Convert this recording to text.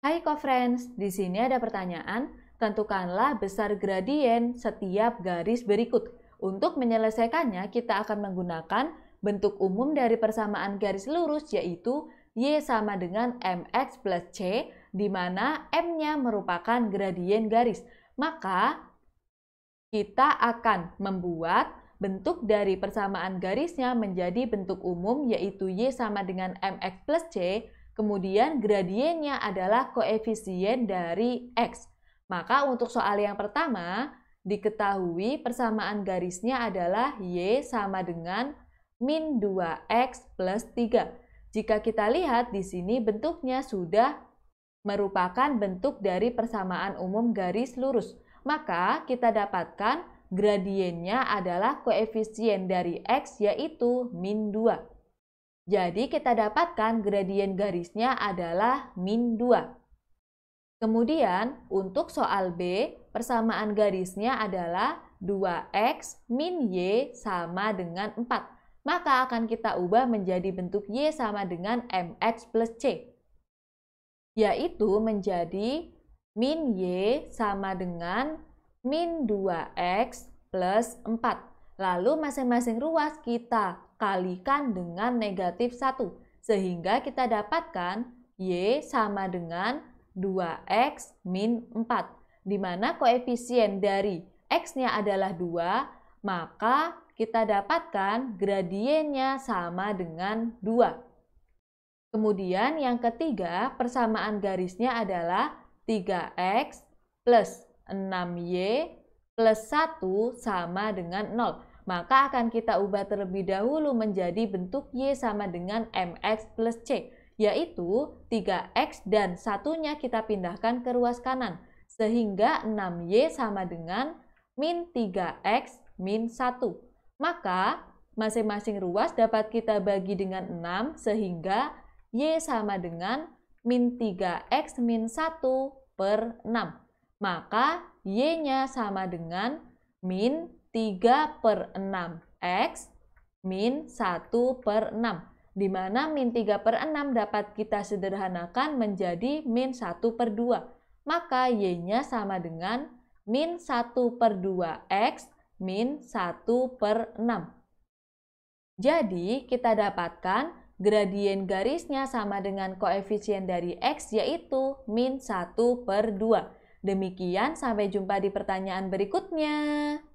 Hai co-friends, di sini ada pertanyaan, tentukanlah besar gradien setiap garis berikut. Untuk menyelesaikannya, kita akan menggunakan bentuk umum dari persamaan garis lurus yaitu Y sama dengan MX plus C, di mana M-nya merupakan gradien garis. Maka, kita akan membuat bentuk dari persamaan garisnya menjadi bentuk umum yaitu Y sama dengan MX plus C, Kemudian gradiennya adalah koefisien dari X. Maka untuk soal yang pertama, diketahui persamaan garisnya adalah Y sama dengan min 2X plus 3. Jika kita lihat di sini bentuknya sudah merupakan bentuk dari persamaan umum garis lurus. Maka kita dapatkan gradiennya adalah koefisien dari X yaitu min 2. Jadi kita dapatkan gradien garisnya adalah min 2. Kemudian untuk soal B, persamaan garisnya adalah 2x min y sama dengan 4. Maka akan kita ubah menjadi bentuk y sama dengan mx plus c. Yaitu menjadi min y sama dengan min 2x plus 4. Lalu masing-masing ruas kita kalikan dengan negatif 1. Sehingga kita dapatkan Y sama dengan 2X min 4. Di mana koefisien dari X-nya adalah 2, maka kita dapatkan gradiennya sama dengan 2. Kemudian yang ketiga, persamaan garisnya adalah 3X plus 6Y plus 1 sama dengan 0 maka akan kita ubah terlebih dahulu menjadi bentuk Y sama dengan MX plus C, yaitu 3X dan satunya kita pindahkan ke ruas kanan, sehingga 6Y sama dengan min 3X min 1. Maka, masing-masing ruas dapat kita bagi dengan 6, sehingga Y sama dengan min 3X min 1 per 6. Maka, Y-nya sama dengan min 3 per 6 X min 1 per 6, di mana min 3 per 6 dapat kita sederhanakan menjadi min 1 per 2. Maka Y-nya sama dengan min 1 per 2 X min 1 per 6. Jadi, kita dapatkan gradien garisnya sama dengan koefisien dari X yaitu min 1 per 2. Demikian, sampai jumpa di pertanyaan berikutnya.